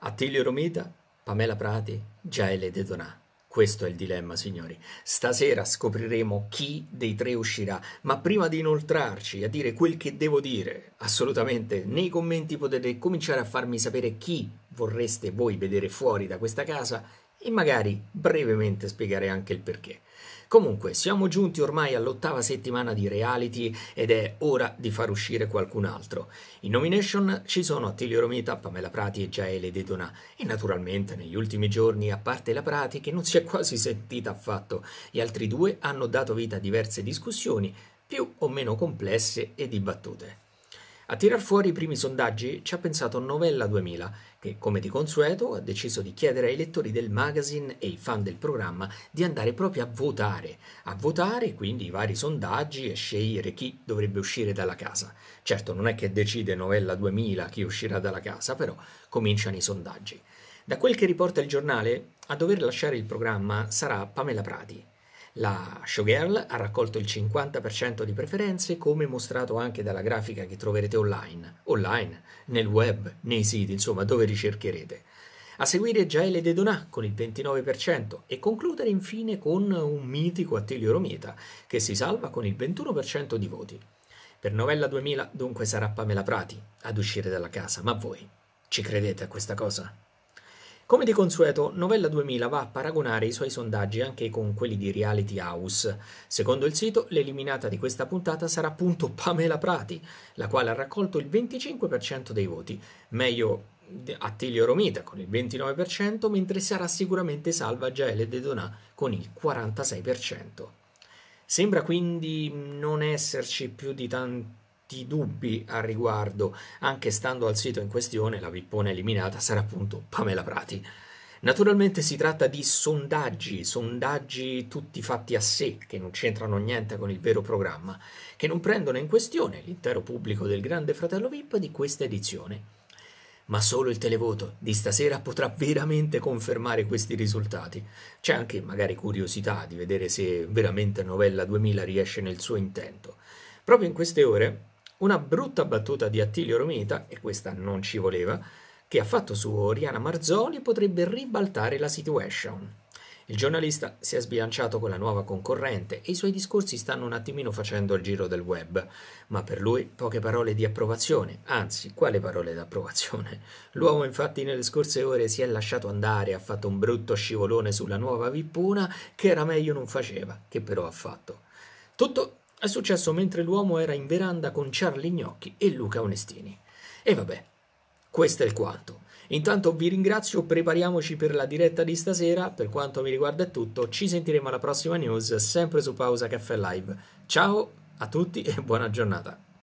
Attilio Romita, Pamela Prati, Giaele De Donà. Questo è il dilemma, signori. Stasera scopriremo chi dei tre uscirà, ma prima di inoltrarci a dire quel che devo dire, assolutamente, nei commenti potete cominciare a farmi sapere chi vorreste voi vedere fuori da questa casa e magari brevemente spiegare anche il perché. Comunque, siamo giunti ormai all'ottava settimana di reality ed è ora di far uscire qualcun altro. In nomination ci sono Attilio Romita, Pamela Prati e Giaele De Donà e naturalmente negli ultimi giorni, a parte la Prati che non si è quasi sentita affatto, gli altri due hanno dato vita a diverse discussioni più o meno complesse e dibattute. A tirar fuori i primi sondaggi ci ha pensato Novella 2000, che come di consueto ha deciso di chiedere ai lettori del magazine e ai fan del programma di andare proprio a votare, a votare quindi i vari sondaggi e scegliere chi dovrebbe uscire dalla casa. Certo non è che decide Novella 2000 chi uscirà dalla casa, però cominciano i sondaggi. Da quel che riporta il giornale, a dover lasciare il programma sarà Pamela Prati. La showgirl ha raccolto il 50% di preferenze come mostrato anche dalla grafica che troverete online, online, nel web, nei siti, insomma dove ricercherete. A seguire Gaele De Donà con il 29% e concludere infine con un mitico Attilio Romieta che si salva con il 21% di voti. Per Novella 2000 dunque sarà Pamela Prati ad uscire dalla casa, ma voi ci credete a questa cosa? Come di consueto, Novella 2000 va a paragonare i suoi sondaggi anche con quelli di Reality House. Secondo il sito, l'eliminata di questa puntata sarà appunto Pamela Prati, la quale ha raccolto il 25% dei voti, meglio Attilio Romita con il 29%, mentre sarà sicuramente salva Gaele De Donà con il 46%. Sembra quindi non esserci più di tanto dubbi al riguardo, anche stando al sito in questione la vippone eliminata sarà appunto Pamela Prati. Naturalmente si tratta di sondaggi, sondaggi tutti fatti a sé, che non c'entrano niente con il vero programma, che non prendono in questione l'intero pubblico del Grande Fratello VIP di questa edizione. Ma solo il televoto di stasera potrà veramente confermare questi risultati. C'è anche magari curiosità di vedere se veramente Novella 2000 riesce nel suo intento. Proprio in queste ore una brutta battuta di Attilio Romita, e questa non ci voleva, che ha fatto su Oriana Marzoli potrebbe ribaltare la situation. Il giornalista si è sbilanciato con la nuova concorrente e i suoi discorsi stanno un attimino facendo il giro del web, ma per lui poche parole di approvazione, anzi, quale parole d'approvazione? L'uomo infatti nelle scorse ore si è lasciato andare, ha fatto un brutto scivolone sulla nuova vippuna che era meglio non faceva, che però ha fatto. Tutto è successo mentre l'uomo era in veranda con Charlie Gnocchi e Luca Onestini. E vabbè, questo è il quanto. Intanto vi ringrazio, prepariamoci per la diretta di stasera, per quanto mi riguarda è tutto, ci sentiremo alla prossima news, sempre su Pausa Caffè Live. Ciao a tutti e buona giornata.